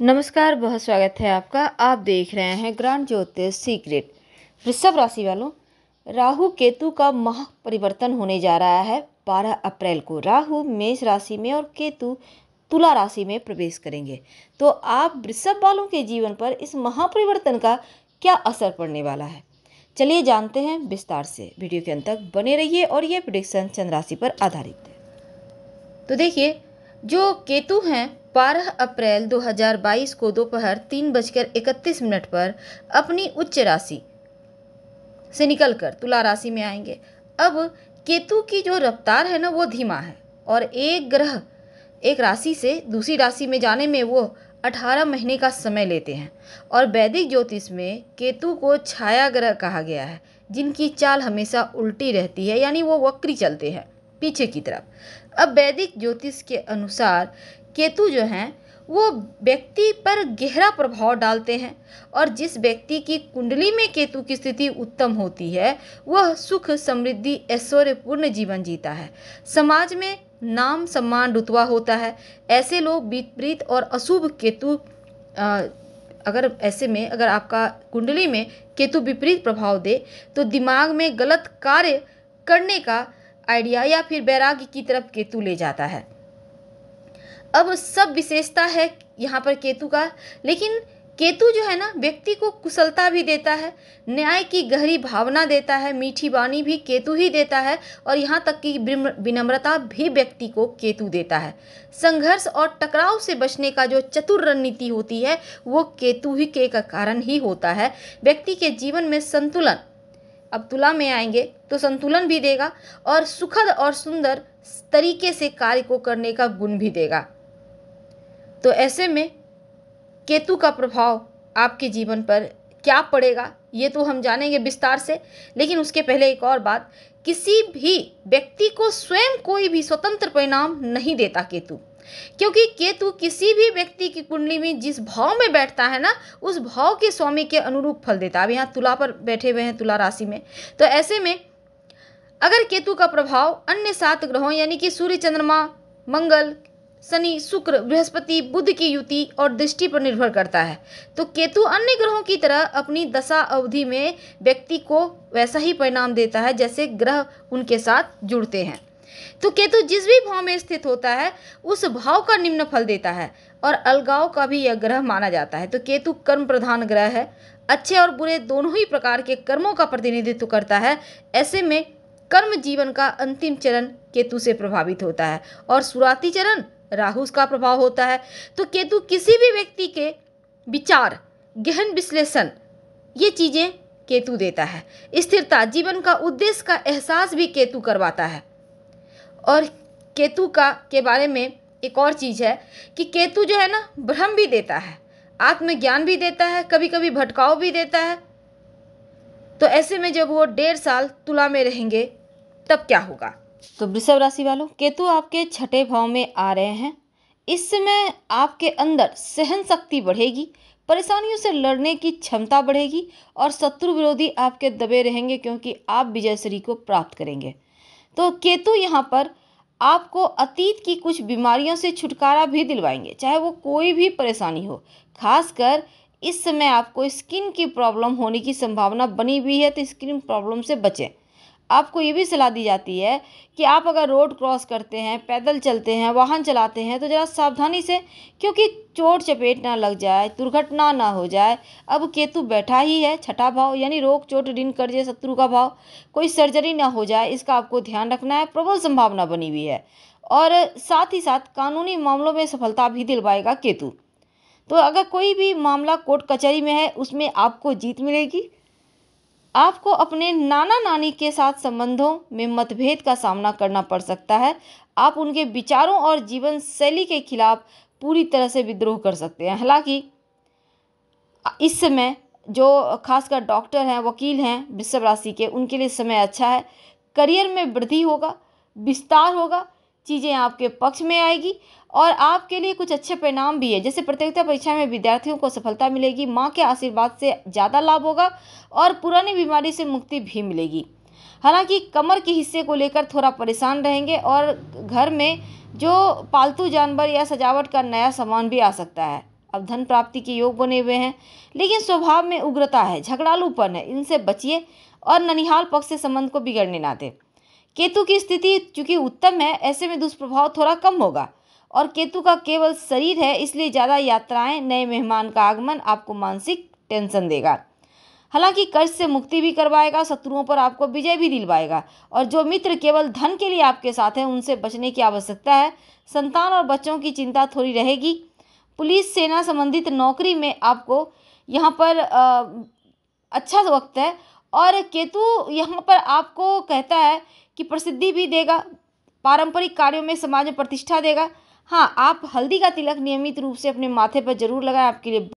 नमस्कार बहुत स्वागत है आपका आप देख रहे हैं ग्रांड ज्योतिष सीक्रेट वृषभ राशि वालों राहु केतु का महा परिवर्तन होने जा रहा है 12 अप्रैल को राहु मेष राशि में और केतु तुला राशि में प्रवेश करेंगे तो आप वृषभ वालों के जीवन पर इस महापरिवर्तन का क्या असर पड़ने वाला है चलिए जानते हैं विस्तार से वीडियो के अंत तक बने रहिए और ये प्रोडिक्शन चंद्र राशि पर आधारित है तो देखिए जो केतु हैं बारह अप्रैल 2022 को दोपहर तीन बजकर इकतीस मिनट पर अपनी उच्च राशि से निकलकर तुला राशि में आएंगे अब केतु की जो रफ्तार है ना वो धीमा है और एक ग्रह एक राशि से दूसरी राशि में जाने में वो 18 महीने का समय लेते हैं और वैदिक ज्योतिष में केतु को छाया ग्रह कहा गया है जिनकी चाल हमेशा उल्टी रहती है यानी वो वक्री चलते हैं पीछे की तरफ अब वैदिक ज्योतिष के अनुसार केतु जो हैं वो व्यक्ति पर गहरा प्रभाव डालते हैं और जिस व्यक्ति की कुंडली में केतु की स्थिति उत्तम होती है वह सुख समृद्धि ऐश्वर्यपूर्ण जीवन जीता है समाज में नाम सम्मान रुतवा होता है ऐसे लोग विपरीत और अशुभ केतु आ, अगर ऐसे में अगर आपका कुंडली में केतु विपरीत प्रभाव दे तो दिमाग में गलत कार्य करने का आइडिया या फिर बैराग्य की तरफ केतु ले जाता है अब सब विशेषता है यहाँ पर केतु का लेकिन केतु जो है ना व्यक्ति को कुशलता भी देता है न्याय की गहरी भावना देता है मीठी वाणी भी केतु ही देता है और यहाँ तक कि विनम्रता भी व्यक्ति को केतु देता है संघर्ष और टकराव से बचने का जो चतुर रणनीति होती है वो केतु ही के का कारण ही होता है व्यक्ति के जीवन में संतुलन अब तुला में आएंगे तो संतुलन भी देगा और सुखद और सुंदर तरीके से कार्य को करने का गुण भी देगा तो ऐसे में केतु का प्रभाव आपके जीवन पर क्या पड़ेगा ये तो हम जानेंगे विस्तार से लेकिन उसके पहले एक और बात किसी भी व्यक्ति को स्वयं कोई भी स्वतंत्र परिणाम नहीं देता केतु क्योंकि केतु किसी भी व्यक्ति की कुंडली में जिस भाव में बैठता है ना उस भाव के स्वामी के अनुरूप फल देता है अब यहाँ तुला पर बैठे हुए हैं तुला राशि में तो ऐसे में अगर केतु का प्रभाव अन्य सात ग्रहों यानी कि सूर्य चंद्रमा मंगल शनि शुक्र बृहस्पति बुद्ध की युति और दृष्टि पर निर्भर करता है तो केतु अन्य ग्रहों की तरह अपनी दशा अवधि में व्यक्ति को वैसा ही परिणाम देता है जैसे ग्रह उनके साथ जुड़ते हैं तो केतु जिस भी भाव में स्थित होता है उस भाव का निम्न फल देता है और अलगाव का भी यह ग्रह माना जाता है तो केतु कर्म प्रधान ग्रह है अच्छे और बुरे दोनों ही प्रकार के कर्मों का प्रतिनिधित्व करता है ऐसे में कर्म जीवन का अंतिम चरण केतु से प्रभावित होता है और शुरुआती चरण राहु का प्रभाव होता है तो केतु किसी भी व्यक्ति के विचार गहन विश्लेषण ये चीज़ें केतु देता है स्थिरता जीवन का उद्देश्य का एहसास भी केतु करवाता है और केतु का के बारे में एक और चीज़ है कि केतु जो है ना भ्रम भी देता है आत्मज्ञान भी देता है कभी कभी भटकाव भी देता है तो ऐसे में जब वो डेढ़ साल तुला में रहेंगे तब क्या होगा तो वृषभ राशि वालों केतु आपके छठे भाव में आ रहे हैं इस समय आपके अंदर सहन शक्ति बढ़ेगी परेशानियों से लड़ने की क्षमता बढ़ेगी और शत्रु विरोधी आपके दबे रहेंगे क्योंकि आप विजयश्री को प्राप्त करेंगे तो केतु यहाँ पर आपको अतीत की कुछ बीमारियों से छुटकारा भी दिलवाएंगे चाहे वो कोई भी परेशानी हो खासकर इस समय आपको स्किन की प्रॉब्लम होने की संभावना बनी हुई है तो स्किन प्रॉब्लम से बचें आपको ये भी सलाह दी जाती है कि आप अगर रोड क्रॉस करते हैं पैदल चलते हैं वाहन चलाते हैं तो ज़रा सावधानी से क्योंकि चोट चपेट ना लग जाए दुर्घटना ना हो जाए अब केतु बैठा ही है छठा भाव यानी रोग चोट ऋण कर्जे शत्रु का भाव कोई सर्जरी ना हो जाए इसका आपको ध्यान रखना है प्रबल संभावना बनी हुई है और साथ ही साथ कानूनी मामलों में सफलता भी दिलवाएगा केतु तो अगर कोई भी मामला कोर्ट कचहरी में है उसमें आपको जीत मिलेगी आपको अपने नाना नानी के साथ संबंधों में मतभेद का सामना करना पड़ सकता है आप उनके विचारों और जीवन शैली के खिलाफ पूरी तरह से विद्रोह कर सकते हैं हालांकि इस समय जो खासकर डॉक्टर हैं वकील हैं वृषभ राशि के उनके लिए समय अच्छा है करियर में वृद्धि होगा विस्तार होगा चीज़ें आपके पक्ष में आएगी और आपके लिए कुछ अच्छे परिणाम भी है जैसे प्रतियोगिता परीक्षा में विद्यार्थियों को सफलता मिलेगी माँ के आशीर्वाद से ज़्यादा लाभ होगा और पुरानी बीमारी से मुक्ति भी मिलेगी हालांकि कमर के हिस्से को लेकर थोड़ा परेशान रहेंगे और घर में जो पालतू जानवर या सजावट का नया सामान भी आ सकता है अब धन प्राप्ति के योग बने हुए हैं लेकिन स्वभाव में उग्रता है झगड़ालूपन है इनसे बचिए और ननिहाल पक्ष से संबंध को बिगड़ने ना दें केतु की स्थिति चूँकि उत्तम है ऐसे में दुष्प्रभाव थोड़ा कम होगा और केतु का केवल शरीर है इसलिए ज़्यादा यात्राएं नए मेहमान का आगमन आपको मानसिक टेंशन देगा हालांकि कर्ज से मुक्ति भी करवाएगा शत्रुओं पर आपको विजय भी दिलवाएगा और जो मित्र केवल धन के लिए आपके साथ हैं उनसे बचने की आवश्यकता है संतान और बच्चों की चिंता थोड़ी रहेगी पुलिस सेना संबंधित नौकरी में आपको यहाँ पर आ, अच्छा वक्त है और केतु यहाँ पर आपको कहता है कि प्रसिद्धि भी देगा पारंपरिक कार्यों में समाज में प्रतिष्ठा देगा हाँ आप हल्दी का तिलक नियमित रूप से अपने माथे पर जरूर लगाएं आपके लिए